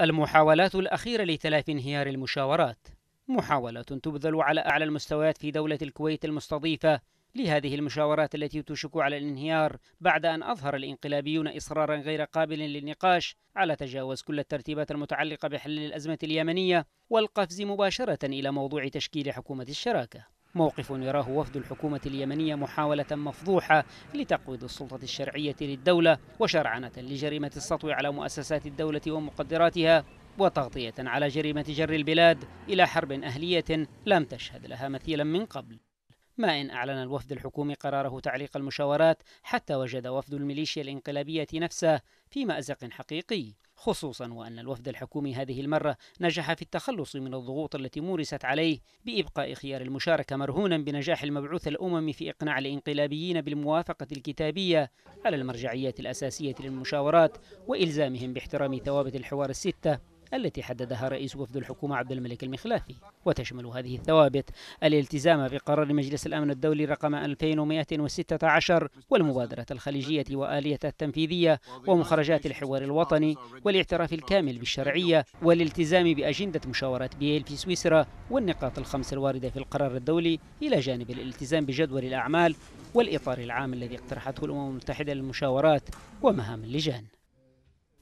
المحاولات الأخيرة لتلافي انهيار المشاورات محاولات تبذل على أعلى المستويات في دولة الكويت المستضيفة لهذه المشاورات التي تشك على الانهيار بعد أن أظهر الإنقلابيون إصرارا غير قابل للنقاش على تجاوز كل الترتيبات المتعلقة بحل الأزمة اليمنية والقفز مباشرة إلى موضوع تشكيل حكومة الشراكة موقف يراه وفد الحكومة اليمنية محاولة مفضوحة لتقويض السلطة الشرعية للدولة وشرعنة لجريمة السطو على مؤسسات الدولة ومقدراتها وتغطية على جريمة جر البلاد إلى حرب أهلية لم تشهد لها مثيلا من قبل ما إن أعلن الوفد الحكومي قراره تعليق المشاورات حتى وجد وفد الميليشيا الإنقلابية نفسه في مأزق حقيقي خصوصا وأن الوفد الحكومي هذه المرة نجح في التخلص من الضغوط التي مورست عليه بإبقاء خيار المشاركة مرهونا بنجاح المبعوث الأممي في إقناع الإنقلابيين بالموافقة الكتابية على المرجعيات الأساسية للمشاورات وإلزامهم باحترام ثوابت الحوار الستة التي حددها رئيس وفد الحكومة عبد الملك المخلافي وتشمل هذه الثوابت الالتزام بقرار مجلس الأمن الدولي رقم 2116 والمبادرة الخليجية وآلية التنفيذية ومخرجات الحوار الوطني والاعتراف الكامل بالشرعية والالتزام بأجندة مشاورات بييل في سويسرا والنقاط الخمس الواردة في القرار الدولي إلى جانب الالتزام بجدول الأعمال والإطار العام الذي اقترحته الأمم المتحدة للمشاورات ومهام اللجان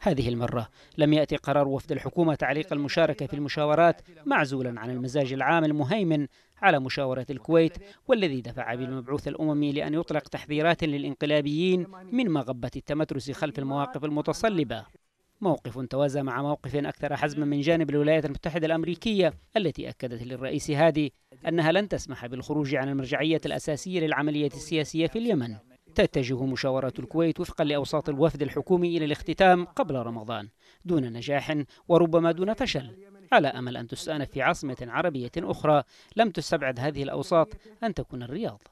هذه المرة لم يأتي قرار وفد الحكومة تعليق المشاركة في المشاورات معزولا عن المزاج العام المهيمن على مشاورة الكويت والذي دفع بالمبعوث الأممي لأن يطلق تحذيرات للإنقلابيين من مغبة التمترس خلف المواقف المتصلبة موقف توازى مع موقف أكثر حزما من جانب الولايات المتحدة الأمريكية التي أكدت للرئيس هادي أنها لن تسمح بالخروج عن المرجعية الأساسية للعملية السياسية في اليمن تتجه مشاورات الكويت وفقا لأوساط الوفد الحكومي إلى الاختتام قبل رمضان دون نجاح وربما دون فشل على أمل أن تستأنف في عاصمة عربية أخرى لم تستبعد هذه الأوساط أن تكون الرياض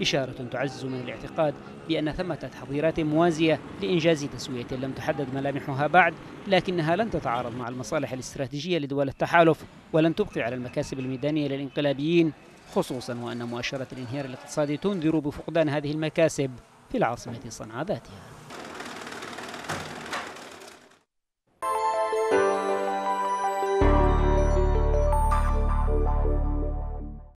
إشارة تعزز من الاعتقاد بأن ثمة تحضيرات موازية لإنجاز تسوية لم تحدد ملامحها بعد لكنها لن تتعارض مع المصالح الاستراتيجية لدول التحالف ولن تبقي على المكاسب الميدانية للإنقلابيين خصوصا وأن مؤشرات الانهيار الاقتصادي تنذر بفقدان هذه المكاسب في العاصمة صنعاء ذاتها